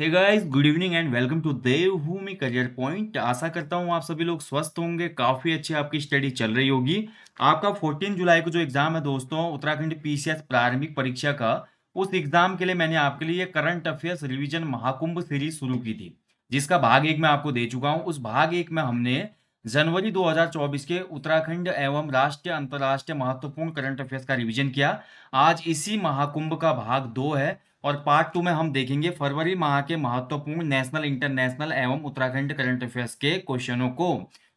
hey guys good evening and welcome to Devbhoomi career point आशा करता हूँ आप सभी लोग स्वस्थ होंगे काफ़ी अच्छी आपकी स्टडी चल रही होगी आपका 14 जुलाई को जो एग्ज़ाम है दोस्तों उत्तराखंड पीसीएस प्रारंभिक परीक्षा का उस एग्ज़ाम के लिए मैंने आपके लिए current affairs revision Mahakumbh series शुरू की थी जिसका भाग एक मैं आपको दे चुका हूँ उस भाग एक में हमने जनवरी 2024 के उत्तराखंड एवं राष्ट्रीय अंतर्राष्ट्रीय महत्वपूर्ण करंट अफेयर्स का रिवीजन किया आज इसी महाकुंभ का भाग दो है और पार्ट टू में हम देखेंगे फरवरी माह के महत्वपूर्ण नेशनल इंटरनेशनल एवं उत्तराखंड करंट अफेयर्स के क्वेश्चनों को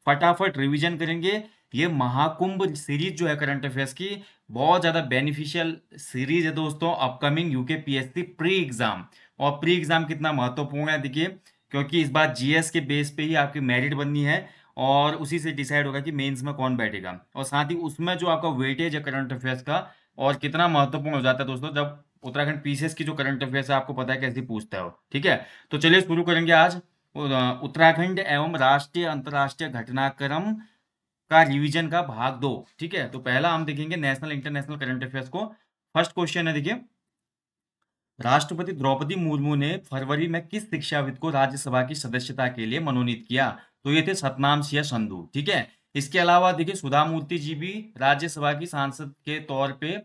फटाफट रिवीजन करेंगे ये महाकुंभ सीरीज जो है करंट अफेयर्स की बहुत ज़्यादा बेनिफिशियल सीरीज है दोस्तों upcoming UK P pre exam और प्री एग्जाम कितना महत्वपूर्ण है देखिए क्योंकि इस बार जीएस के बेस पे ही आपकी मेरिट बननी है और उसी से डिसाइड होगा कि मेंस में कौन बैठेगा और साथ ही उसमें जो आपका वेटेज है करंट अफेयर्स का और कितना महत्वपूर्ण हो जाता है दोस्तों जब उत्तराखंड पीसीएस की जो करंट अफेयर्स है आपको पता है कैसे पूछता है वो ठीक है तो चलिए शुरू करेंगे आज उत्तराखंड एवं राष्ट्रीय अंतर्राष्ट्रीय घटनाक्रम का रिवीजन का भाग दो ठीक है तो पहला हम देखेंगे नेशनल इंटरनेशनल करंट अफेयर्स को फर्स्ट क्वेश्चन है देखिए राष्ट्रपति द्रौपदी मुर्मू ने फरवरी में किस शिक्षाविद को राज्यसभा की सदस्यता के लिए मनोनीत किया तो ये थे सतनाम सिंह संधु ठीक है इसके अलावा देखिए सुधा मूर्ति जी भी राज्यसभा की सांसद के तौर पे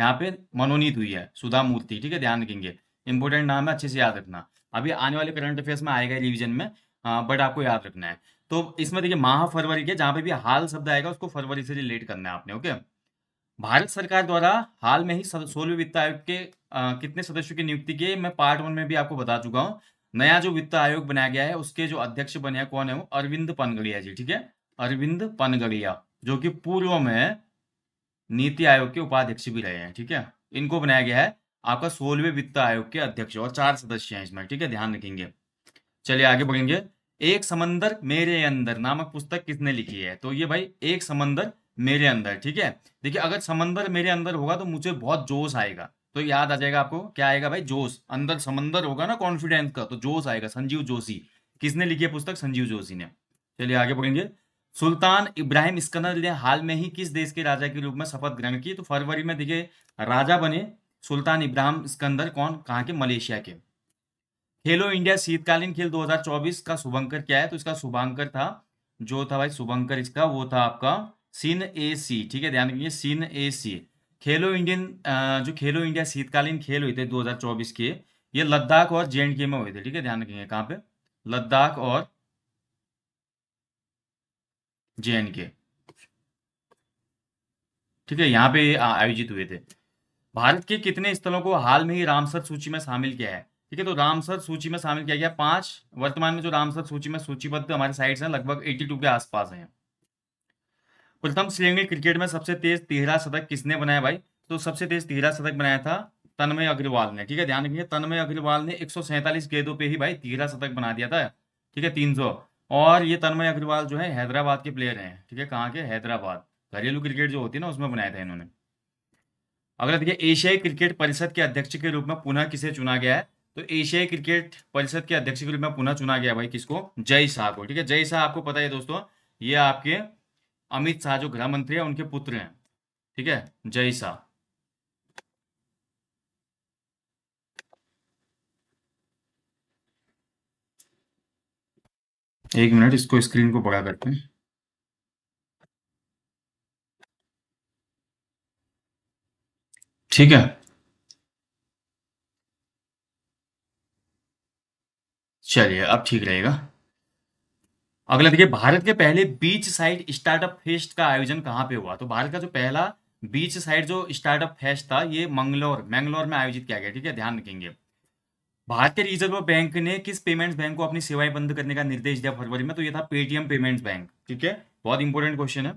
यहाँ पे मनोनीत हुई है सुधा मूर्ति ठीक है ध्यान रखेंगे इंपोर्टेंट नाम है अच्छे से याद रखना अभी आने वाले करंट अफेयर्स में आएगा रिविजन में बट हाँ, आपको याद रखना है तो इसमें देखिए माह फरवरी के जहां पे भी हाल शब्द आएगा उसको फरवरी से रिलेट करना है आपने ओके भारत सरकार द्वारा हाल में ही सोलह वित्त आयोग के आ, कितने सदस्यों की नियुक्ति की मैं पार्ट वन में भी आपको बता चुका हूँ नया जो वित्त आयोग बनाया गया है उसके जो अध्यक्ष बने हैं कौन है वो अरविंद पनगड़िया जी ठीक है अरविंद पनगड़िया जो कि पूर्व में नीति आयोग के उपाध्यक्ष भी रहे हैं ठीक है इनको बनाया गया है आपका सोलवे वित्त आयोग के अध्यक्ष और चार सदस्य हैं इसमें ठीक है ध्यान रखेंगे चलिए आगे बढ़ेंगे एक समंदर मेरे अंदर नामक पुस्तक किसने लिखी है तो ये भाई एक समंदर मेरे अंदर ठीक है देखिए अगर समंदर मेरे अंदर होगा तो मुझे बहुत जोश आएगा तो याद आ जाएगा आपको क्या आएगा भाई जोश अंदर समंदर होगा ना कॉन्फिडेंस का तो जोश आएगा संजीव जोशी किसने लिखी है पुस्तक संजीव जोशी ने चलिए आगे बढ़ेंगे सुल्तान इब्राहिम स्कंदर ने हाल में ही किस देश के राजा के रूप में शपथ ग्रहण की तो फरवरी में देखिए राजा बने सुल्तान इब्राहिम स्कंदर कौन कहाँ के मलेशिया के खेलो इंडिया शीतकालीन खेल 2024 का शुभंकर क्या है तो इसका शुभांकर था जो था भाई शुभंकर इसका वो था आपका सीन ए सी ठीक है ध्यान रखिए सीन ए सी खेलो इंडियन जो खेलो इंडिया शीतकालीन खेल हुए थे 2024 के ये लद्दाख और जे में हुए थे ठीक है ध्यान रखेंगे कहाँ पे लद्दाख और जे एन के ठीक है यहां पे आयोजित हुए थे भारत के कितने स्थलों को हाल में ही रामसर सूची में शामिल किया है ठीक है तो रामसर सूची में शामिल किया गया पांच वर्तमान में जो रामसर सूची में सूचीबद्ध हमारे साइट्स है लगभग एटी के आसपास है प्रथम श्रेणी क्रिकेट में सबसे तेज तिहरा शतक किसने बनाया भाई तो सबसे तेज तिहरा शतक बनाया था तन्मय अग्रवाल ने ठीक है ध्यान रखिए तन्मय अग्रवाल ने एक गेंदों पे ही भाई तिहरा शतक बना दिया था ठीक है तीन सौ और ये तन्मय अग्रवाल जो है हैदराबाद के प्लेयर हैं ठीक है कहाँ के हैदराबाद घरेलू क्रिकेट जो होती है ना उसमें बनाया था इन्होंने अगला देखिए एशियाई क्रिकेट परिषद के अध्यक्ष के रूप में पुनः किसे चुना गया है तो एशियाई क्रिकेट परिषद के अध्यक्ष के रूप में पुनः चुना गया भाई किसको जय शाह को ठीक है जय शाह आपको पता है दोस्तों ये आपके अमित शाह जो गृह मंत्री है उनके पुत्र हैं ठीक है जय शाह एक मिनट इसको स्क्रीन को बड़ा करते हैं ठीक है चलिए अब ठीक रहेगा अगला देखिए भारत के पहले बीच साइड स्टार्टअप फेस्ट का आयोजन कहां पे हुआ तो भारत का जो पहला बीच साइड जो स्टार्टअप फेस्ट था ये मंगलोर मैंगलोर में आयोजित किया गया ठीक है ध्यान रखेंगे भारतीय रिजर्व बैंक ने किस पेमेंट्स बैंक को अपनी सेवाएं बंद करने का निर्देश दिया फरवरी में तो ये था पेटीएम पेमेंट्स बैंक ठीक है बहुत इंपॉर्टेंट क्वेश्चन है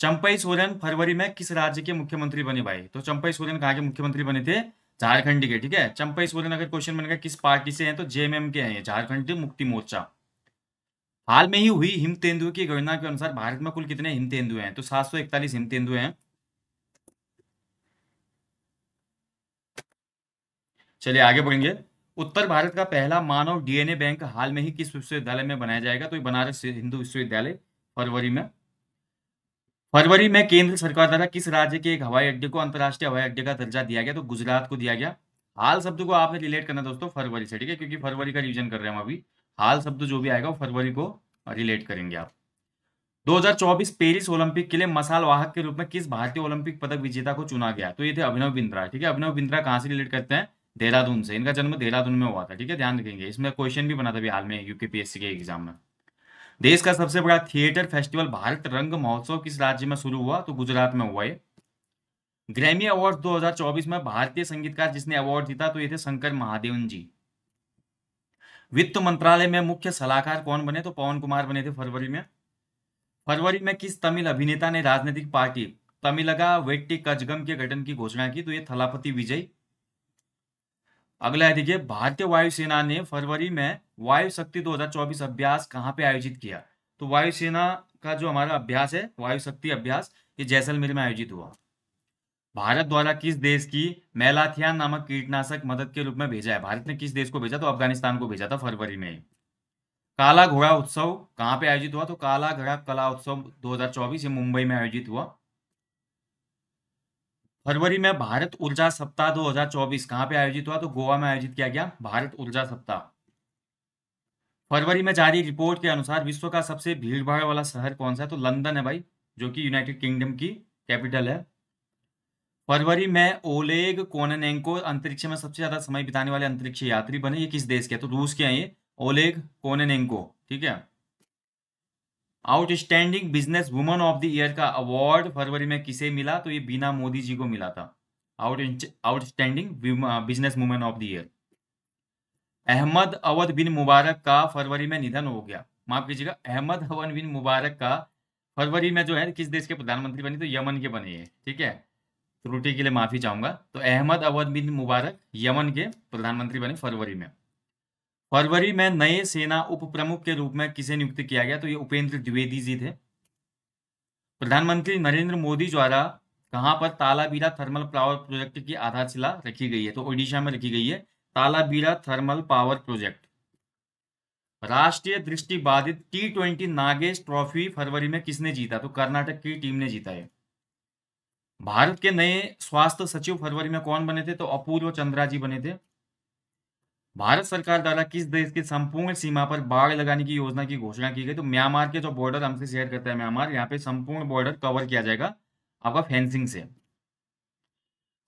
चंपाई सोरेन फरवरी में किस राज्य के मुख्यमंत्री बने भाई तो चंपाई सोरेन कहा के मुख्यमंत्री बने थे झारखंड के ठीक है चंपाई सोरेन अगर क्वेश्चन बनेगा किस पार्टी से है तो जेएमएम के हैं झारखंड मुक्ति मोर्चा हाल में ही हुई हिम तेंदुए की गणना के अनुसार भारत में कुल कितने हिम तेंदुए हैं तो सात सौ इकतालीस हिम तेंदुए हैं चलिए आगे बढ़ेंगे उत्तर भारत का पहला मानव डीएनए बैंक हाल में ही किस विश्वविद्यालय में बनाया जाएगा तो ये बनारस हिंदू विश्वविद्यालय फरवरी में फरवरी में केंद्र सरकार द्वारा किस राज्य के एक हवाई अड्डे को अंतर्राष्ट्रीय हवाई अड्डे का दर्जा दिया गया तो गुजरात को दिया गया हाल शब्द को आपने रिलेट करना दोस्तों फरवरी से ठीक है क्योंकि फरवरी का रिविजन कर रहे हैं हम अभी हाल शब्द जो भी आएगा वो फरवरी को रिलेट करेंगे आप 2024 पेरिस ओलंपिक के लिए मसाल वाहक के रूप में किस भारतीय ओलंपिक पदक विजेता को चुना गया तो ये थे अभिनव बिंद्रा ठीक है अभिनव बिंद्रा कहाँ से रिलेट करते हैं देहरादून से इनका जन्म देहरादून में हुआ था ठीक है ध्यान रखेंगे इसमें क्वेश्चन भी बना था हाल में यूपीपीएससी के एग्जाम में देश का सबसे बड़ा थिएटर फेस्टिवल भारत रंग महोत्सव किस राज्य में शुरू हुआ तो गुजरात में हुआ ये ग्रैमी अवार्ड 2024 में भारतीय संगीतकार जिसने अवार्ड जीता तो ये थे शंकर महादेवन जी वित्त मंत्रालय में मुख्य सलाहकार कौन बने तो पवन कुमार बने थे फरवरी में फरवरी में किस तमिल अभिनेता ने राजनीतिक पार्टी तमिलगा वेट्टी कजगम के गठन की घोषणा की तो ये थलापति विजय अगला है देखिए भारतीय वायुसेना ने फरवरी में वायु शक्ति 2024 अभ्यास कहाँ पे आयोजित किया तो वायुसेना का जो हमारा अभ्यास है वायु शक्ति अभ्यास ये जैसलमेर में आयोजित हुआ भारत द्वारा किस देश की मेलाथियान नामक कीटनाशक मदद के रूप में भेजा है भारत ने किस देश को भेजा तो अफगानिस्तान को भेजा था फरवरी में काला घोड़ा उत्सव कहाँ पे आयोजित हुआ तो काला घोड़ा कला उत्सव 2024 ये मुंबई में आयोजित हुआ फरवरी में भारत ऊर्जा सप्ताह 2024 कहां पर आयोजित हुआ तो गोवा में आयोजित किया गया भारत ऊर्जा सप्ताह फरवरी में जारी रिपोर्ट के अनुसार विश्व का सबसे भीड़भाड़ वाला शहर कौन सा है तो लंदन है भाई जो कि यूनाइटेड किंगडम की कैपिटल है फरवरी में ओलेग कोनेको अंतरिक्ष में सबसे ज्यादा समय बिताने वाले अंतरिक्ष यात्री बने ये किस देश के तो रूस के हैं ये ओलेग कोनेको ठीक है outstanding business woman of the year का अवार्ड फरवरी में किसे मिला तो ये बीना मोदी जी को मिला था out outstanding business women of the year Ahmed Awad bin Mubarak का फरवरी में निधन हो गया माफ कीजिएगा अहमद अवन बिन मुबारक का फरवरी में जो है किस देश के प्रधानमंत्री बने तो यमन के बने हैं ठीक है त्रुटि के लिए माफी चाहूंगा तो अहमद अवध बिन मुबारक यमन के प्रधानमंत्री बने फरवरी में फरवरी में नए सेना उप प्रमुख के रूप में किसे नियुक्त किया गया तो ये उपेंद्र द्विवेदी जी थे प्रधानमंत्री नरेंद्र मोदी द्वारा कहां पर तालाबीरा थर्मल पावर प्रोजेक्ट की आधारशिला रखी गई है तो ओडिशा में रखी गई है तालाबीरा थर्मल पावर प्रोजेक्ट राष्ट्रीय दृष्टि बाधित टी ट्वेंटी नागेश ट्रॉफी फरवरी में किसने जीता तो कर्नाटक की टीम ने जीता है भारत के नए स्वास्थ्य सचिव फरवरी में कौन बने थे तो अपूर्व चंद्रा जी बने थे भारत सरकार द्वारा किस देश की संपूर्ण सीमा पर बाढ़ लगाने की योजना की घोषणा की गई तो म्यांमार के जो बॉर्डर हमसे शेयर करता है म्यांमार यहाँ पे संपूर्ण बॉर्डर कवर किया जाएगा आपका फेंसिंग से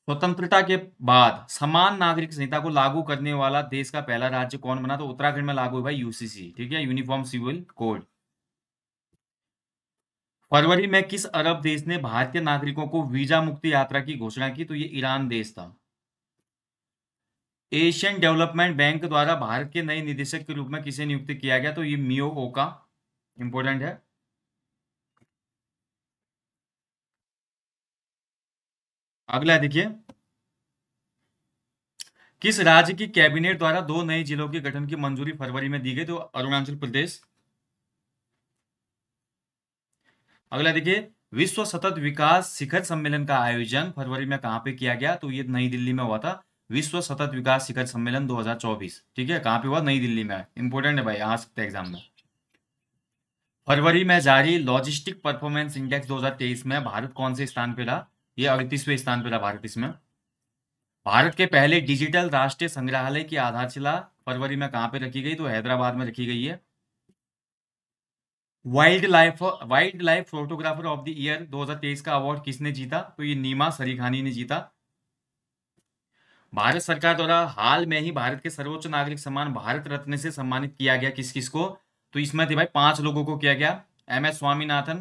स्वतंत्रता के बाद समान नागरिक संहिता को लागू करने वाला देश का पहला राज्य कौन बना तो उत्तराखंड में लागू हुआ यूसीसी ठीक है यूनिफॉर्म सिविल कोड फरवरी में किस अरब देश ने भारतीय नागरिकों को वीजा मुक्ति यात्रा की घोषणा की तो ये ईरान देश था एशियन डेवलपमेंट बैंक द्वारा भारत के नए निदेशक के रूप में किसे नियुक्त किया गया तो ये मियो ओका इंपॉर्टेंट है अगला देखिए किस राज्य की कैबिनेट द्वारा दो नए जिलों के गठन की मंजूरी फरवरी में दी गई तो अरुणाचल प्रदेश अगला देखिए विश्व सतत विकास शिखर सम्मेलन का आयोजन फरवरी में कहां पे किया गया तो ये नई दिल्ली में हुआ था विश्व सतत विकास शिखर सम्मेलन 2024 ठीक है कहाँ पे हुआ नई दिल्ली में इंपोर्टेंट है भाई आ सकते एग्जाम में फरवरी में जारी लॉजिस्टिक परफॉर्मेंस इंडेक्स 2023 में भारत कौन से स्थान पे रहा ये अड़तीसवें स्थान पे रहा भारत इसमें भारत के पहले डिजिटल राष्ट्रीय संग्रहालय की आधारशिला फरवरी में कहां पे रखी गई तो हैदराबाद में रखी गई है wildlife wildlife photographer of the year 2023 का अवार्ड किसने जीता तो ये नीमा सरीखानी ने जीता भारत सरकार द्वारा हाल में ही भारत के सर्वोच्च नागरिक सम्मान भारत रत्न से सम्मानित किया गया किस किस को तो इसमें थे भाई पांच लोगों को किया गया एम एस स्वामीनाथन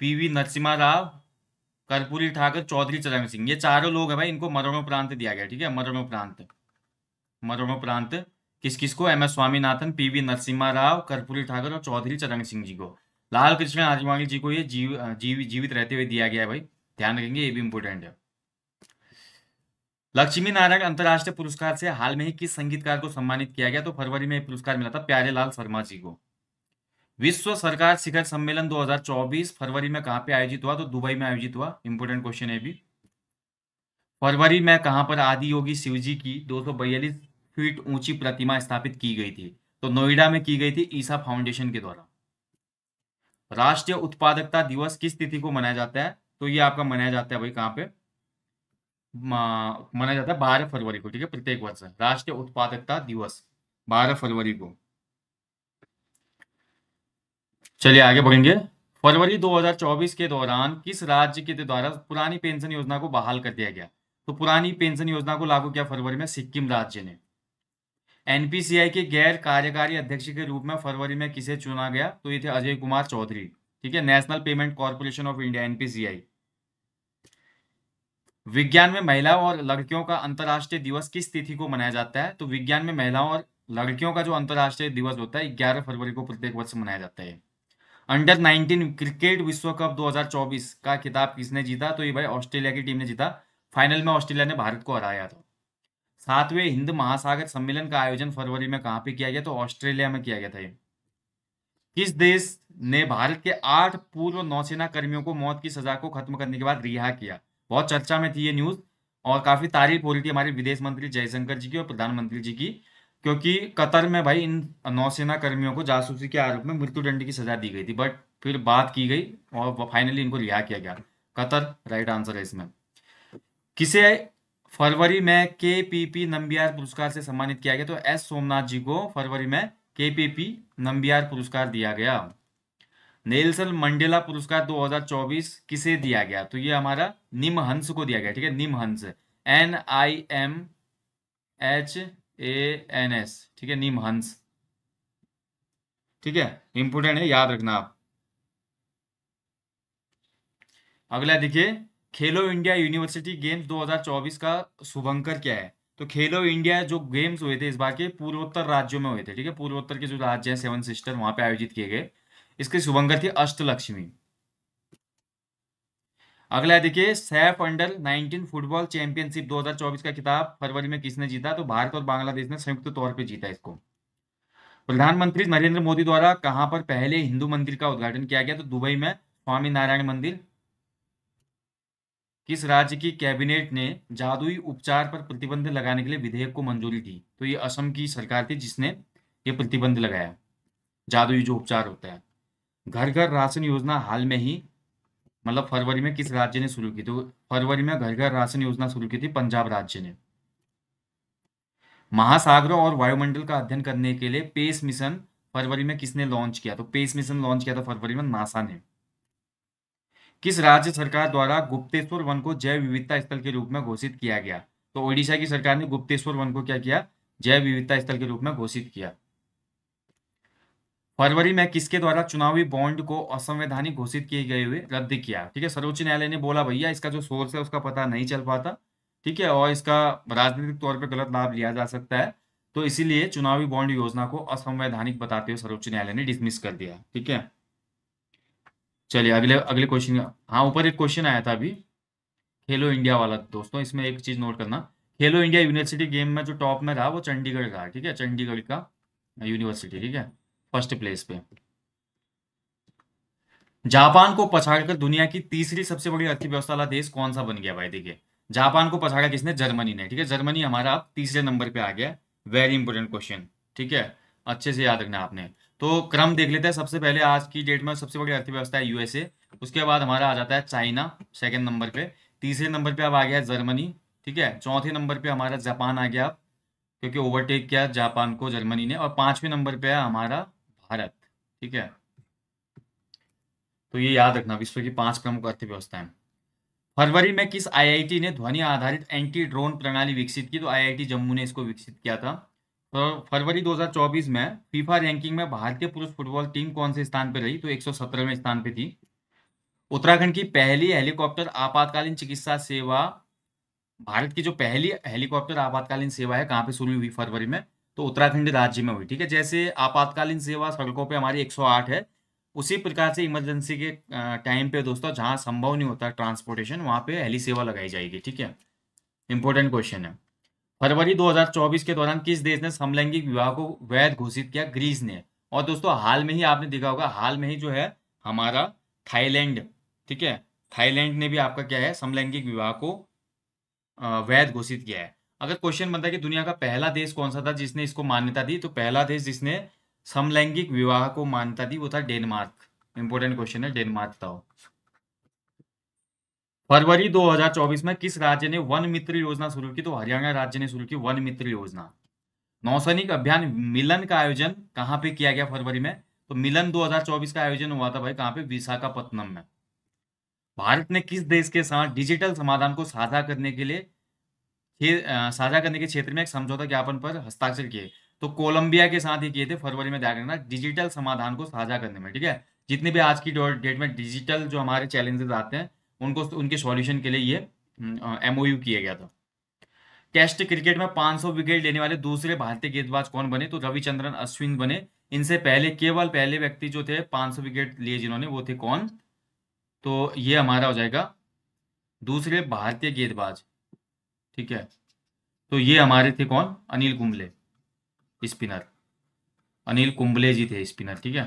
पीवी नरसिम्हा राव कर्पूरी ठाकर चौधरी चरण सिंह ये चारों लोग है भाई इनको मरणोपरांत दिया गया ठीक है मरणोपरांत मरणोपरांत किस किस को एम एस स्वामीनाथन पीवी नरसिम्हा राव कर्पूरी ठाकर और चौधरी चरण सिंह जी को लाल कृष्ण आजमानी जी को ये जीव, जीव जीवित रहते हुए दिया गया है भाई ध्यान रखेंगे ये भी इंपोर्टेंट है लक्ष्मी नारायण अंतर्राष्ट्रीय पुरस्कार से हाल में ही किस संगीतकार को सम्मानित किया गया तो फरवरी में पुरस्कार मिला था प्यारेलाल शर्मा जी को विश्व सरकार शिखर सम्मेलन 2024 फरवरी में कहां पे आयोजित हुआ तो दुबई में आयोजित हुआ इंपोर्टेंट क्वेश्चन है भी फरवरी में कहां पर आदि योगी शिव जी की दो फीट ऊंची प्रतिमा स्थापित की गई थी तो नोएडा में की गई थी ईसा फाउंडेशन के द्वारा राष्ट्रीय उत्पादकता दिवस किस तिथि को मनाया जाता है तो ये आपका मनाया जाता है भाई कहाँ पे मनाया जाता है बारह फरवरी को ठीक है प्रत्येक वर्ष राष्ट्रीय उत्पादकता दिवस बारह फरवरी को चलिए आगे बढ़ेंगे फरवरी 2024 के दौरान किस राज्य के द्वारा पुरानी पेंशन योजना को बहाल कर दिया गया तो पुरानी पेंशन योजना को लागू किया फरवरी में सिक्किम राज्य ने एनपीसीआई के गैर कार्यकारी अध्यक्ष के रूप में फरवरी में किसे चुना गया तो ये थे अजय कुमार चौधरी ठीक है national payment corporation of India NPCI विज्ञान में महिलाओं और लड़कियों का अंतर्राष्ट्रीय दिवस किस तिथि को मनाया जाता है तो विज्ञान में महिलाओं और लड़कियों का जो अंतर्राष्ट्रीय दिवस होता है ग्यारह फरवरी को प्रत्येक वर्ष मनाया जाता है अंडर 19 क्रिकेट विश्व कप 2024 का खिताब किसने जीता तो ये भाई ऑस्ट्रेलिया की टीम ने जीता फाइनल में ऑस्ट्रेलिया ने भारत को हराया था सातवें हिंद महासागर सम्मेलन का आयोजन फरवरी में कहां पे किया गया तो ऑस्ट्रेलिया में किया गया था ये किस देश ने भारत के आठ पूर्व नौसेना कर्मियों को मौत की सजा को खत्म करने के बाद रिहा किया बहुत चर्चा में थी ये न्यूज और काफी तारीफ हो रही थी हमारे विदेश मंत्री जयशंकर जी की और प्रधानमंत्री जी की क्योंकि कतर में भाई इन नौसेना कर्मियों को जासूसी के आरोप में मृत्युदंड की सजा दी गई थी बट फिर बात की गई और फाइनली इनको रिहा किया गया कतर राइट आंसर है इसमें किसे फरवरी में के पी पी नंबियार पुरस्कार से सम्मानित किया गया तो एस सोमनाथ जी को फरवरी में के पी पी नंबियार पुरस्कार दिया गया नेल्सन मंडेला पुरस्कार 2024 किसे दिया गया तो ये हमारा निम हंस को दिया गया ठीक है NIMHANS N I M H A N S ठीक है निम हंस ठीक है इंपोर्टेंट है याद रखना आप अगला देखिए खेलो इंडिया यूनिवर्सिटी गेम्स 2024 का शुभंकर क्या है तो खेलो इंडिया जो गेम्स हुए थे इस बार के पूर्वोत्तर राज्यों में हुए थे ठीक है पूर्वोत्तर के जो राज्य है सेवन सिस्टर वहां पे आयोजित किए गए इसकी शुभंकर थी अष्टलक्ष्मी अगला देखिए सैफ अंडर 19 फुटबॉल चैंपियनशिप 2024 का खिताब फरवरी में किसने जीता तो भारत और बांग्लादेश ने संयुक्त तौर पर जीता इसको प्रधानमंत्री नरेंद्र मोदी द्वारा कहां पर पहले हिंदू मंदिर का उद्घाटन किया गया तो दुबई में स्वामी नारायण मंदिर किस राज्य की कैबिनेट ने जादुई उपचार पर प्रतिबंध लगाने के लिए विधेयक को मंजूरी दी तो ये असम की सरकार थी जिसने ये प्रतिबंध लगाया जादुई जो उपचार होता है घर घर राशन योजना हाल में ही मतलब फरवरी में किस राज्य ने शुरू की थी तो फरवरी में घर घर राशन योजना शुरू की थी पंजाब राज्य ने महासागरों और वायुमंडल का अध्ययन करने के लिए पेस मिशन फरवरी में किसने लॉन्च किया तो पेस मिशन लॉन्च किया था फरवरी में नासा ने किस राज्य सरकार द्वारा गुप्तेश्वर वन को जैव विविधता स्थल के रूप में घोषित किया गया तो ओडिशा की सरकार ने गुप्तेश्वर वन को क्या किया जैव विविधता स्थल के रूप में घोषित किया फरवरी में किसके द्वारा चुनावी बॉन्ड को असंवैधानिक घोषित किए गए हुए रद्द किया ठीक है सर्वोच्च न्यायालय ने बोला भैया इसका जो सोर्स है उसका पता नहीं चल पाता ठीक है और इसका राजनीतिक तौर पर गलत लाभ लिया जा सकता है तो इसीलिए चुनावी बॉन्ड योजना को असंवैधानिक बताते हुए सर्वोच्च न्यायालय ने डिसमिस कर दिया ठीक है चलिए अगले अगले क्वेश्चन हाँ ऊपर एक क्वेश्चन आया था अभी खेलो इंडिया वाला दोस्तों इसमें एक चीज नोट करना खेलो इंडिया यूनिवर्सिटी गेम में जो टॉप में रहा वो चंडीगढ़ रहा ठीक है चंडीगढ़ का यूनिवर्सिटी ठीक है फर्स्ट प्लेस पे जापान को पछाड़कर दुनिया की तीसरी सबसे बड़ी अर्थव्यवस्था वाला देश कौन सा बन गया भाई देखिए जापान को पछाड़ा किसने जर्मनी ने ठीक है जर्मनी हमारा आप तीसरे नंबर पे आ गया वेरी इंपॉर्टेंट क्वेश्चन ठीक है अच्छे से याद रखना आपने तो क्रम देख लेते हैं सबसे पहले आज की डेट में सबसे बड़ी अर्थव्यवस्था है यूएसए उसके बाद हमारा आ जाता है चाइना सेकेंड नंबर पे तीसरे नंबर पे अब आ गया जर्मनी ठीक है चौथे नंबर पे हमारा जापान आ गया क्योंकि ओवरटेक किया जापान को जर्मनी ने और पांचवें नंबर पे है हमारा भारत ठीक है तो ये याद रखना विश्व की पांच प्रमुख अर्थव्यवस्थाएं फरवरी में किस आईआईटी ने ध्वनि आधारित एंटी ड्रोन प्रणाली विकसित की तो आईआईटी जम्मू ने इसको विकसित किया था तो फरवरी 2024 में फीफा रैंकिंग में भारतीय पुरुष फुटबॉल टीम कौन से स्थान पर रही तो एक सौ स्थान पर थी उत्तराखंड की पहली हेलीकॉप्टर आपातकालीन चिकित्सा सेवा भारत की जो पहली हेलीकॉप्टर आपातकालीन सेवा है कहाँ पे शुरू हुई फरवरी में तो उत्तराखंड राज्य में हुई ठीक है जैसे आपातकालीन सेवा सड़कों पे हमारी 108 है उसी प्रकार से इमरजेंसी के टाइम पे दोस्तों जहां संभव नहीं होता ट्रांसपोर्टेशन वहां पे हेली सेवा लगाई जाएगी ठीक है इंपॉर्टेंट क्वेश्चन है फरवरी 2024 के दौरान किस देश ने समलैंगिक विवाह को वैध घोषित किया ग्रीस ने और दोस्तों हाल में ही आपने देखा होगा हाल में ही जो है हमारा थाईलैंड ठीक है थाईलैंड ने भी आपका क्या है समलैंगिक विवाह को वैध घोषित किया है अगर क्वेश्चन बनता है कि दुनिया का पहला देश कौन सा था जिसने इसको मान्यता दी तो पहला देश जिसने समलैंगिक विवाह को मान्यता दी वो था डेनमार्क इंपोर्टेंट क्वेश्चन है डेनमार्क का फरवरी 2024 में किस राज्य ने वन मित्र योजना शुरू की तो हरियाणा राज्य ने शुरू की वन मित्र योजना नौसैनिक अभियान मिलन का आयोजन कहाँ पे किया गया फरवरी में तो मिलन 2024 का आयोजन हुआ था भाई कहाँ पे विशाखापत्तनम में भारत ने किस देश के साथ डिजिटल समाधान को साझा करने के लिए साझा करने के क्षेत्र में एक समझौता ज्ञापन पर हस्ताक्षर किए तो कोलंबिया के साथ ही किए थे फरवरी में ध्यान रखना डिजिटल समाधान को साझा करने में ठीक है जितने भी आज की डेट में डिजिटल जो हमारे चैलेंजेस आते हैं उनको उनके सॉल्यूशन के लिए ये एमओयू किया गया था टेस्ट क्रिकेट में 500 विकेट लेने वाले दूसरे भारतीय गेंदबाज कौन बने तो रविचंद्रन अश्विन बने इनसे पहले केवल पहले व्यक्ति जो थे 500 विकेट लिए जिन्होंने वो थे कौन तो ये हमारा हो जाएगा दूसरे भारतीय गेंदबाज ठीक है तो ये हमारे थे कौन अनिल कुंबले स्पिनर अनिल कुंबले जी थे स्पिनर ठीक है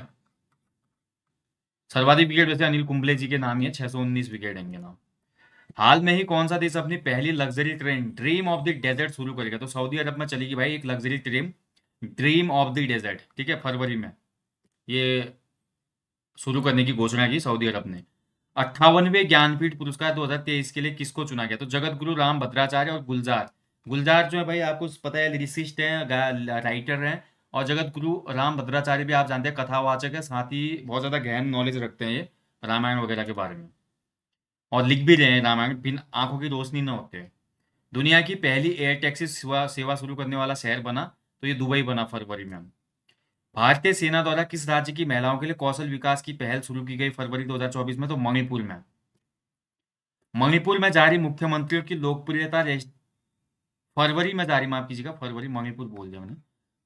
सर्वाधिक विकेट वैसे अनिल कुंबले जी के नाम ही है छह सौ उन्नीस विकेट है इनके नाम हाल में ही कौन सा देश अपनी पहली luxury train dream of the desert शुरू करेगा तो सऊदी अरब में चलेगी भाई एक luxury train dream of the desert ठीक है फरवरी में ये शुरू करने की घोषणा की सऊदी अरब ने अट्ठावनवे ज्ञानपीठ पुरस्कार 2023 के लिए किसको चुना गया तो जगत गुरु राम भद्राचार्य और गुलजार गुलजार जो है भाई आपको पता है लिरिसिस्ट हैं राइटर हैं और जगत गुरु राम भद्राचार्य भी आप जानते हैं कथावाचक है साथ ही बहुत ज़्यादा गहन नॉलेज रखते हैं ये रामायण वगैरह के बारे में और लिख भी रहे हैं रामायण बिन आंखों की रोशनी न होते दुनिया की पहली एयर टैक्सी सेवा सेवा शुरू करने वाला शहर बना तो ये दुबई बना फरवरी में भारतीय सेना द्वारा किस राज्य की महिलाओं के लिए कौशल विकास की पहल शुरू की गई फरवरी 2024 में तो मणिपुर में मणिपुर में जारी मुख्यमंत्रियों की लोकप्रियता फरवरी में जारी माफ कीजिएगा फरवरी मणिपुर बोल दिया मैंने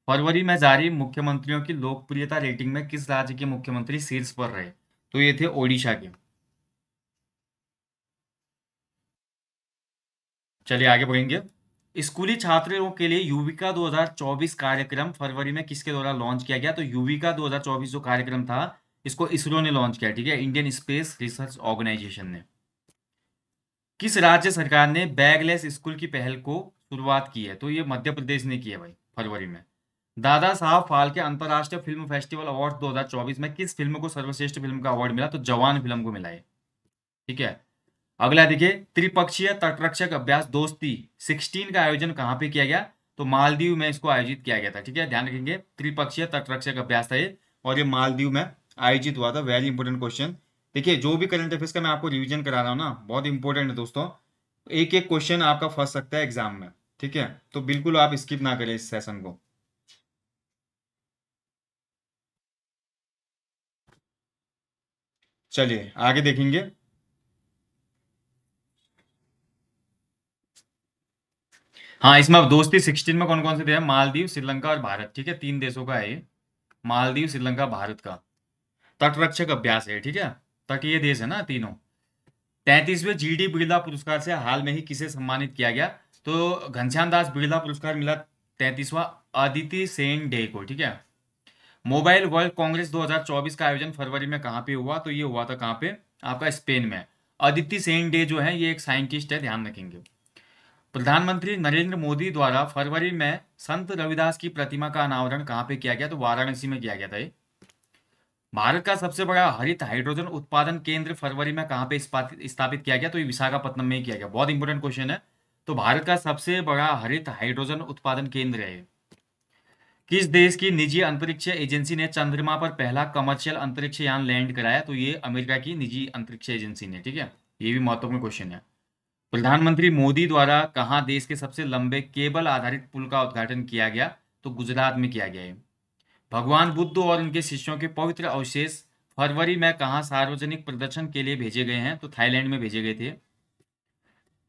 फरवरी में जारी मुख्यमंत्रियों की लोकप्रियता रेटिंग में किस राज्य के मुख्यमंत्री शीर्ष पर रहे तो ये थे ओडिशा के चलिए आगे बढ़ेंगे स्कूली छात्रों के लिए युविका 2024 कार्यक्रम फरवरी में किसके द्वारा लॉन्च किया गया तो युविका 2024 जो कार्यक्रम था इसको इसरो ने लॉन्च किया ठीक है इंडियन स्पेस रिसर्च ऑर्गेनाइजेशन ने किस राज्य सरकार ने बैगलेस स्कूल की पहल को शुरुआत की है तो ये मध्य प्रदेश ने किया है भाई फरवरी में दादा साहब के अंतर्राष्ट्रीय फिल्म फेस्टिवल अवार्ड 2024 में किस फिल्म को सर्वश्रेष्ठ फिल्म का अवार्ड मिला तो जवान फिल्म को मिला है ठीक है अगला देखिए त्रिपक्षीय तटरक्षक अभ्यास दोस्ती 16 का आयोजन कहाँ पे किया गया तो मालदीव में इसको आयोजित किया गया था ठीक है ध्यान रखेंगे त्रिपक्षीय तटरक्षक अभ्यास था ये और ये मालदीव में आयोजित हुआ था वेरी इंपॉर्टेंट क्वेश्चन देखिए जो भी करंट अफेयर्स का मैं आपको रिविजन करा रहा हूँ ना बहुत इंपॉर्टेंट है दोस्तों एक एक क्वेश्चन आपका फंस सकता है एग्जाम में ठीक है तो बिल्कुल आप स्किप ना करें इस सेशन को चलिए आगे देखेंगे हाँ इसमें अब दोस्ती सिक्सटीन में कौन कौन से देश मालदीव श्रीलंका और भारत ठीक है तीन देशों का है ये मालदीव श्रीलंका भारत का तटरक्षक अभ्यास है ठीक है तटीय देश है ना तीनों तैतीसवे जी डी बिरला पुरस्कार से हाल में ही किसे सम्मानित किया गया तो घनश्याम दास बिरला पुरस्कार मिला तैतीसवा अदिति सेन डे को ठीक है मोबाइल वर्ल्ड कांग्रेस 2024 का आयोजन फरवरी में कहाँ पे हुआ तो ये हुआ था कहाँ पे आपका स्पेन में अदिति सेन डे जो है ये एक साइंटिस्ट है ध्यान रखेंगे प्रधानमंत्री नरेंद्र मोदी द्वारा फरवरी में संत रविदास की प्रतिमा का अनावरण कहां पे किया गया तो वाराणसी में किया गया था ये भारत का सबसे बड़ा हरित हाइड्रोजन उत्पादन केंद्र फरवरी में कहां पे स्थापित किया गया तो ये विशाखापट्टनम में किया गया बहुत इंपोर्टेंट क्वेश्चन है तो भारत का सबसे बड़ा हरित हाइड्रोजन उत्पादन केंद्र है किस देश की निजी अंतरिक्ष एजेंसी ने चंद्रमा पर पहला कमर्शियल अंतरिक्ष यान लैंड कराया तो ये अमेरिका की निजी अंतरिक्ष एजेंसी ने ठीक है ये भी महत्वपूर्ण क्वेश्चन है प्रधानमंत्री मोदी द्वारा कहा देश के सबसे लंबे केबल आधारित पुल का उद्घाटन किया गया तो गुजरात में किया गया है भगवान बुद्ध और उनके शिष्यों के पवित्र अवशेष फरवरी में कहा सार्वजनिक प्रदर्शन के लिए भेजे गए हैं तो थाईलैंड में भेजे गए थे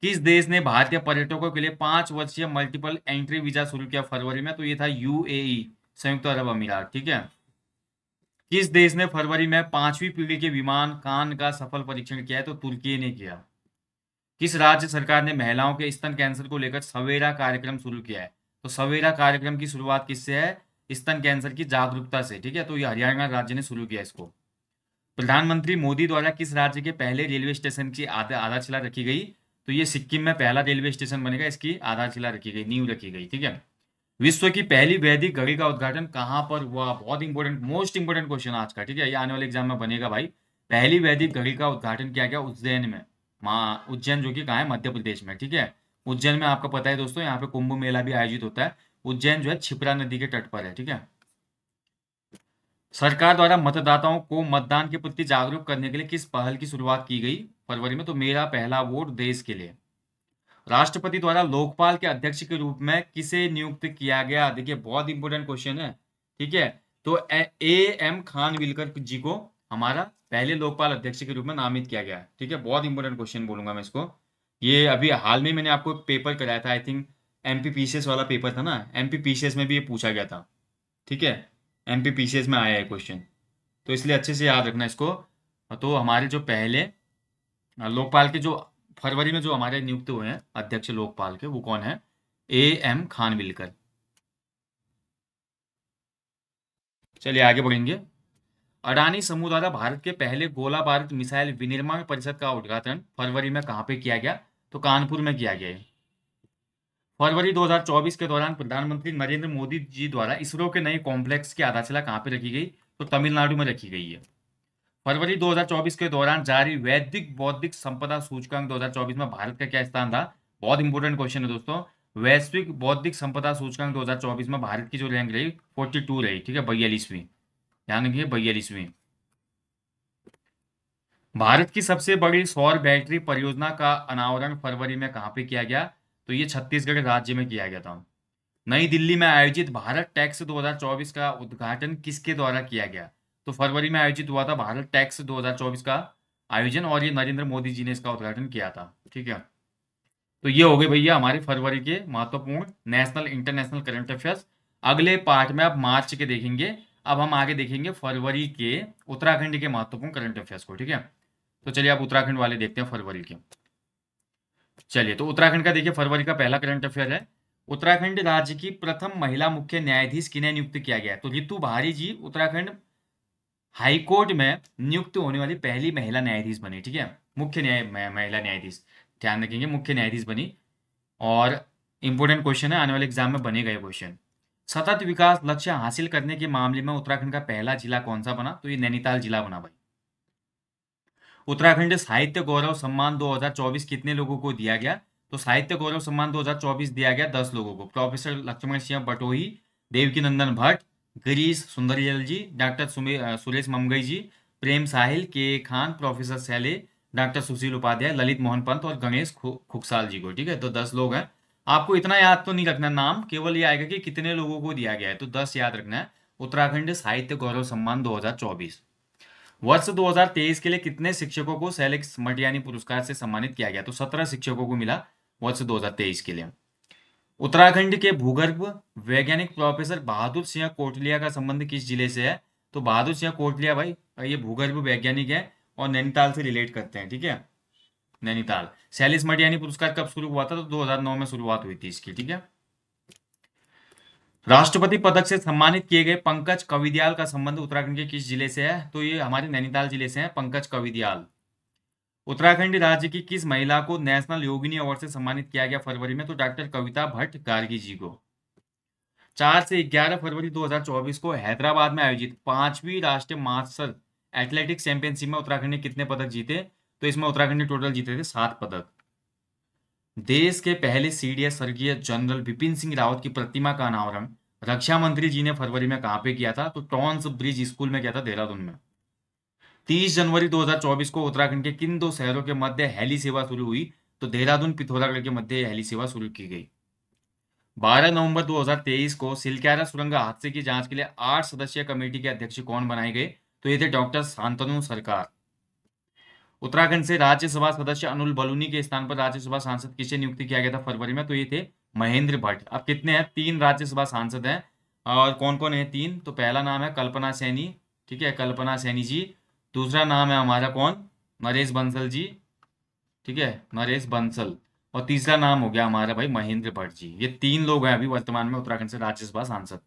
किस देश ने भारतीय पर्यटकों के लिए पांच वर्षीय मल्टीपल एंट्री वीजा शुरू किया फरवरी में तो ये था यूएई संयुक्त अरब अमीरात ठीक है किस देश ने फरवरी में पांचवी पीढ़ी के विमान कान का सफल परीक्षण किया है तो तुर्की ने किया किस राज्य सरकार ने महिलाओं के स्तन कैंसर को लेकर सवेरा कार्यक्रम शुरू किया है तो सवेरा कार्यक्रम की शुरुआत किससे है स्तन कैंसर की जागरूकता से ठीक है तो यह हरियाणा राज्य ने शुरू किया इसको प्रधानमंत्री मोदी द्वारा किस राज्य के पहले रेलवे स्टेशन की आधारशिला रखी गई तो ये सिक्किम में पहला रेलवे स्टेशन बनेगा इसकी आधारशिला रखी गई नींव रखी गई ठीक है विश्व की पहली वैदिक घड़ी का उद्घाटन कहाँ पर हुआ बहुत इंपॉर्टेंट मोस्ट इंपॉर्टेंट क्वेश्चन आज का ठीक है ये आने वाले एग्जाम में बनेगा भाई पहली वैदिक घड़ी का उद्घाटन किया गया उज्जैन में माँ उज्जैन जो कि कहाँ है मध्य प्रदेश में ठीक है उज्जैन में आपका पता है दोस्तों यहाँ पे कुंभ मेला भी आयोजित होता है उज्जैन जो है छिपरा नदी के तट पर है ठीक है सरकार द्वारा मतदाताओं को मतदान के प्रति जागरूक करने के लिए किस पहल की शुरुआत की गई फरवरी में तो मेरा पहला वोट देश के लिए राष्ट्रपति द्वारा लोकपाल के अध्यक्ष के रूप में किसे नियुक्त किया गया देखिए बहुत इंपॉर्टेंट क्वेश्चन है ठीक है तो ए एम खान विलकर जी को हमारा पहले लोकपाल अध्यक्ष के रूप में नामित किया गया ठीक है बहुत इंपॉर्टेंट क्वेश्चन बोलूंगा मैं इसको ये अभी हाल में मैंने आपको पेपर कराया था आई थिंक एम वाला पेपर था ना एम में भी ये पूछा गया था ठीक है एम में आया है क्वेश्चन तो इसलिए अच्छे से याद रखना इसको तो हमारे जो पहले लोकपाल के जो फरवरी में जो हमारे नियुक्त हुए हैं अध्यक्ष लोकपाल के वो कौन है ए एम खानविलकर चलिए आगे बढ़ेंगे अडानी समूह द्वारा भारत के पहले गोला भारत मिसाइल विनिर्माण परिषद का उद्घाटन फरवरी में कहां पे किया गया तो कानपुर में किया गया फरवरी 2024 के दौरान प्रधानमंत्री नरेंद्र मोदी जी द्वारा इसरो के नए कॉम्प्लेक्स की आधारशिला कहाँ पे रखी गई तो तमिलनाडु में रखी गई है फरवरी 2024 के दौरान जारी वैदिक बौद्धिक संपदा सूचकांक दो में भारत का क्या स्थान था बहुत इंपॉर्टेंट क्वेश्चन है दोस्तों वैश्विक बौद्धिक संपदा सूचकांक दो में भारत की जो रैंक रही फोर्टी रही ठीक है बयालीसवीं यानी कि बयालीसवीं भारत की सबसे बड़ी सौर बैटरी परियोजना का अनावरण फरवरी में कहां पे किया गया तो ये छत्तीसगढ़ राज्य में किया गया था नई दिल्ली में आयोजित भारत टैक्स 2024 का उद्घाटन किसके द्वारा किया गया तो फरवरी में आयोजित हुआ था भारत टैक्स 2024 का आयोजन और ये नरेंद्र मोदी जी ने इसका उद्घाटन किया था ठीक है तो ये हो गए भैया हमारे फरवरी के महत्वपूर्ण नेशनल इंटरनेशनल करंट अफेयर्स अगले पार्ट में आप मार्च के देखेंगे अब हम आगे देखेंगे फरवरी के उत्तराखंड के महत्वपूर्ण करंट अफेयर्स को ठीक है तो चलिए आप उत्तराखंड वाले देखते हैं फरवरी के चलिए तो उत्तराखंड का देखिए फरवरी का पहला करंट अफेयर है उत्तराखंड राज्य की प्रथम महिला मुख्य न्यायाधीश किन्हें नियुक्त किया गया है तो रितु भारी जी उत्तराखंड हाईकोर्ट में नियुक्त होने वाली पहली महिला न्यायाधीश बनी ठीक है मुख्य न्याय महिला न्यायाधीश ध्यान रखेंगे मुख्य न्यायाधीश बनी और इंपॉर्टेंट क्वेश्चन है आने वाले एग्जाम में बने गए क्वेश्चन सतत विकास लक्ष्य हासिल करने के मामले में उत्तराखंड का पहला जिला कौन सा बना तो ये नैनीताल जिला बना भाई उत्तराखंड साहित्य गौरव सम्मान 2024 कितने लोगों को दिया गया तो साहित्य गौरव सम्मान 2024 दिया गया दस लोगों को professor Lakshman Singh Batohi Devki Nandan Bhatt Girish Sundriyal ji doctor Suresh Mamgain ji Prem Sahil K Khan professor Saile doctor Sushil Upadhyay Lalit Mohan Pant और गणेश खुखसाल जी को ठीक है तो दस लोग हैं आपको इतना याद तो नहीं रखना नाम केवल ये आएगा कि कितने लोगों को दिया गया है तो दस याद रखना है उत्तराखंड साहित्य गौरव सम्मान 2024 वर्ष 2023 के लिए कितने शिक्षकों को सेलेक्स मटियानी पुरस्कार से सम्मानित किया गया तो 17 शिक्षकों को मिला वर्ष 2023 के लिए उत्तराखंड के भूगर्भ वैज्ञानिक प्रोफेसर बहादुर सिंह कोटलिया का संबंध किस जिले से है तो बहादुर सिंह कोटलिया भाई ये भूगर्भ वैज्ञानिक है और नैनीताल से रिलेट करते हैं ठीक है नैनीताल सैलिस मडियानी पुरस्कार कब शुरू हुआ था तो 2009 में शुरुआत हुई थी इसकी ठीक है राष्ट्रपति पदक से सम्मानित किए गए पंकज कविदयाल का संबंध उत्तराखंड के किस जिले से है तो ये हमारे नैनीताल जिले से है पंकज कविदयाल उत्तराखंड राज्य की किस महिला को नेशनल योगिनी अवार्ड से सम्मानित किया गया फरवरी में तो डॉक्टर कविता भट्ट गार्गी जी को चार से ग्यारह फरवरी 2024 को हैदराबाद में आयोजित पांचवी राष्ट्रीय मास्टर एथलेटिक्स चैंपियनशिप में उत्तराखंड ने कितने पदक जीते तो इसमें उत्तराखंड ने टोटल जीते थे सात पदक देश के पहले सीडीएस स्वर्गीय जनरल विपिन सिंह रावत की प्रतिमा का अनावरण रक्षा मंत्री जी ने फरवरी में कहां पे किया था तो टॉन्स ब्रिज स्कूल में किया था देहरादून में 30 जनवरी 2024 को उत्तराखंड के किन दो शहरों के मध्य हेली सेवा शुरू हुई तो देहरादून पिथौरागढ़ के मध्य हेली सेवा शुरू की गई 12 नवंबर 2023 को सिलक्यारा सुरंग हादसे की जांच के लिए आठ सदस्यीय कमेटी के अध्यक्ष कौन बनाए गए तो ये थे डॉक्टर शांतनु सरकार उत्तराखंड से राज्यसभा सदस्य अनुल बलूनी के स्थान पर राज्यसभा सांसद किसे नियुक्त किया गया था फरवरी में तो ये थे महेंद्र भट्ट अब कितने हैं तीन राज्यसभा सांसद हैं और कौन कौन है तीन तो पहला नाम है कल्पना सैनी ठीक है कल्पना सैनी जी दूसरा नाम है हमारा कौन नरेश बंसल जी ठीक है नरेश बंसल और तीसरा नाम हो गया हमारा भाई महेंद्र भट्ट जी ये तीन लोग हैं अभी वर्तमान में उत्तराखंड से राज्यसभा सांसद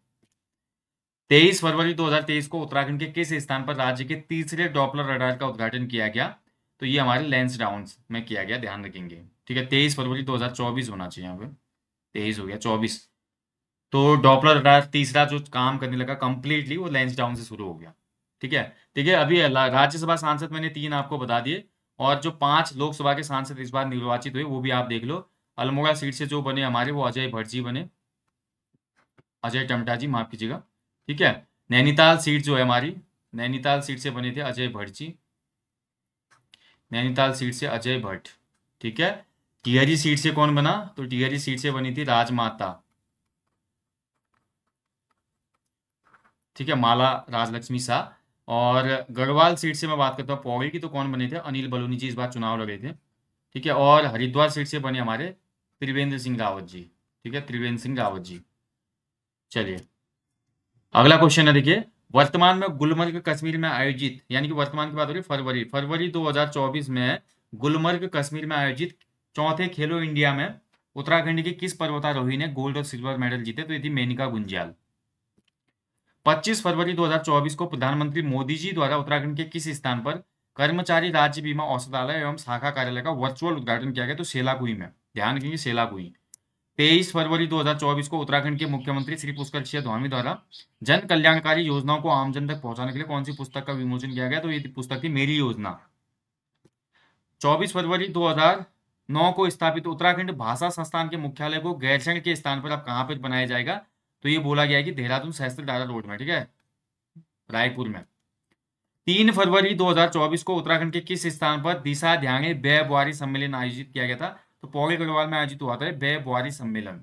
तेईस फरवरी 2023 को उत्तराखंड के किस स्थान पर राज्य के तीसरे डॉपलर रडार का उद्घाटन किया गया तो ये हमारे लेंस डाउन में किया गया ध्यान रखेंगे ठीक है तेईस फरवरी चौबीस होना चाहिए यहाँ पे तेईस हो गया चौबीस तो डॉपलर रडार तीसरा जो काम करने लगा कंप्लीटली वो लेंस डाउन से शुरू हो गया ठीक है ठीक है अभी राज्यसभा सांसद मैंने तीन आपको बता दिए और जो पांच लोकसभा के सांसद इस बार निर्वाचित हुए वो भी आप देख लो अल्मोड़ा सीट से जो बने हमारे वो अजय भट्ट जी बने अजय टमटा जी माफ कीजिएगा ठीक है नैनीताल सीट जो है हमारी नैनीताल सीट से बने थे अजय भट्ट जी नैनीताल सीट से अजय भट्ट ठीक है टिहरी सीट से कौन बना तो टिहरी सीट से बनी थी राजमाता ठीक है माला राजलक्ष्मी शाह और गढ़वाल सीट से मैं बात करता हूँ पौवे की तो कौन बने थे अनिल बलूनी जी इस बार चुनाव लगे थे ठीक है और हरिद्वार सीट से बने हमारे त्रिवेंद्र सिंह रावत जी ठीक है त्रिवेंद्र सिंह रावत जी चलिए अगला क्वेश्चन है देखिए वर्तमान में गुलमर्ग कश्मीर में आयोजित यानी कि वर्तमान की बात हो रही है फरवरी फरवरी 2024 में गुलमर्ग कश्मीर में आयोजित चौथे खेलो इंडिया में उत्तराखंड के किस पर्वतारोही ने गोल्ड और सिल्वर मेडल जीते तो ये थी मेनिका गुंजियाल 25 फरवरी 2024 को प्रधानमंत्री मोदी जी द्वारा उत्तराखंड के किस स्थान पर कर्मचारी राज्य बीमा औषधालय एवं शाखा कार्यालय का वर्चुअल उद्घाटन किया गया तो सेलाकुई में ध्यान रखेंगे सेलाकुई तेईस फरवरी 2024 को उत्तराखंड के मुख्यमंत्री श्री पुष्कर सिंह धामी द्वारा जन कल्याणकारी योजनाओं को आमजन तक पहुंचाने के लिए कौन सी पुस्तक का विमोचन किया गया तो ये पुस्तक थी मेरी योजना 24 फरवरी 2009 को स्थापित उत्तराखंड भाषा संस्थान के मुख्यालय को गैरसैंड के स्थान पर अब कहाँ पर बनाया जाएगा तो ये बोला गया कि देहरादून सहस्त्र डाला रोड में ठीक है रायपुर में तीन फरवरी 2024 को उत्तराखंड के किस स्थान पर दिशा बे बुआरी सम्मेलन आयोजित किया गया था तो पौगे गढ़वाल में आयोजित हुआ था बे बुआरी सम्मेलन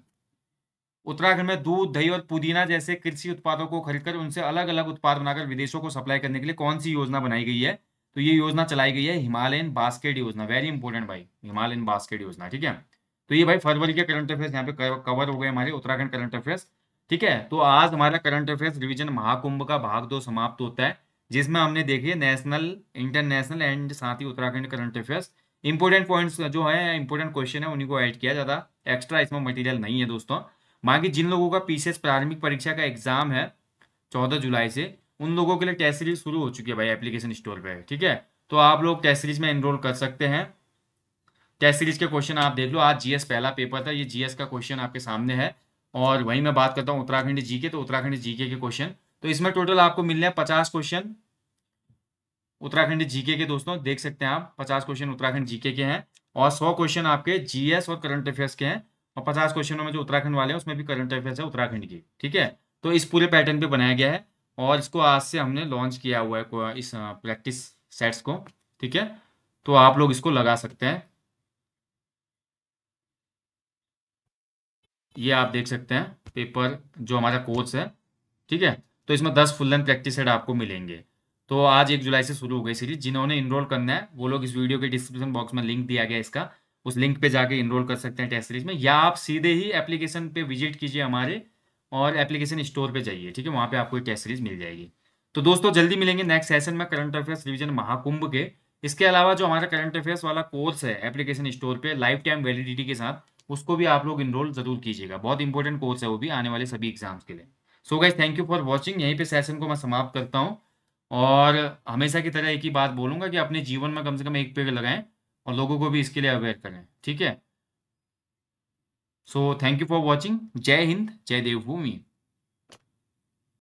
उत्तराखंड में दूध दही और पुदीना जैसे कृषि उत्पादों को खरीदकर उनसे अलग अलग उत्पाद बनाकर विदेशों को सप्लाई करने के लिए कौन सी योजना बनाई गई है तो ये योजना चलाई गई है हिमालयन बास्केट योजना वेरी इंपॉर्टेंट भाई हिमालयन बास्केट योजना ठीक है तो ये भाई फरवरी के करंट अफेयर्स यहाँ पे कवर हो गए हमारे उत्तराखंड करंट अफेयर्स ठीक है तो आज हमारा करंट अफेयर्स रिविजन महाकुंभ का भाग दो समाप्त होता है जिसमें हमने देखिए नेशनल इंटरनेशनल एंड साथ ही Uttarakhand current affairs important points जो है इंपॉर्टेंट क्वेश्चन है उन्हीं को ऐड किया जाता एक्स्ट्रा इसमें मटेरियल नहीं है दोस्तों बाकी जिन लोगों का पीसीएस प्रारंभिक परीक्षा का एग्जाम है चौदह जुलाई से उन लोगों के लिए टेस्ट सीरीज शुरू हो चुकी है भाई एप्लीकेशन स्टोर पर ठीक है तो आप लोग टेस्ट सीरीज में एनरोल कर सकते हैं टेस्ट सीरीज के क्वेश्चन आप देख लो आज जीएस पहला पेपर था ये जीएस का क्वेश्चन आपके सामने है और वहीं मैं बात करता हूँ उत्तराखंड जीके तो उत्तराखंड जीके के क्वेश्चन तो इसमें टोटल आपको मिलने हैं पचास क्वेश्चन उत्तराखंड जीके के दोस्तों देख सकते हैं आप पचास क्वेश्चन उत्तराखंड जीके के हैं और सौ क्वेश्चन आपके जीएस और करंट अफेयर्स के हैं और पचास क्वेश्चनों में जो उत्तराखंड वाले हैं उसमें भी करंट अफेयर्स है उत्तराखंड की ठीक है तो इस पूरे पैटर्न पे बनाया गया है और इसको आज से हमने लॉन्च किया हुआ है इस प्रैक्टिस सेट्स को ठीक है तो आप लोग इसको लगा सकते हैं ये आप देख सकते हैं पेपर जो हमारा कोर्स है ठीक है तो इसमें दस फुल लेंथ प्रैक्टिस सेट आपको मिलेंगे तो आज एक जुलाई से शुरू हो गई सीरीज जिन्होंने इनरोल करना है वो लोग इस वीडियो के डिस्क्रिप्शन बॉक्स में लिंक दिया गया इसका उस लिंक पे जाके इनरोल कर सकते हैं टेस्ट सीरीज में या आप सीधे ही एप्लीकेशन पे विजिट कीजिए हमारे और एप्लीकेशन स्टोर पे जाइए ठीक है वहाँ पे आपको टेस्ट सीरीज मिल जाएगी तो दोस्तों जल्दी मिलेंगे नेक्स्ट सेशन में करंट अफेयर्स रिविजन महाकुंभ के इसके अलावा जो हमारा करंट अफेयर्स वाला कोर्स है एप्लीकेशन स्टोर पे लाइफ टाइम वैलिडिटी के साथ उसको भी आप लोग इनरोल जरूर कीजिएगा बहुत इंपॉर्टेंट कोर्स है वो भी आने वाले सभी एग्जाम्स के लिए so guys thank you for watching यहीं पर सेशन को मैं समाप्त करता हूँ और हमेशा की तरह एक ही बात बोलूंगा कि अपने जीवन में कम से कम एक पेड़ लगाएं और लोगों को भी इसके लिए अवेयर करें ठीक है so thank you for watching जय हिंद जय देवभूमि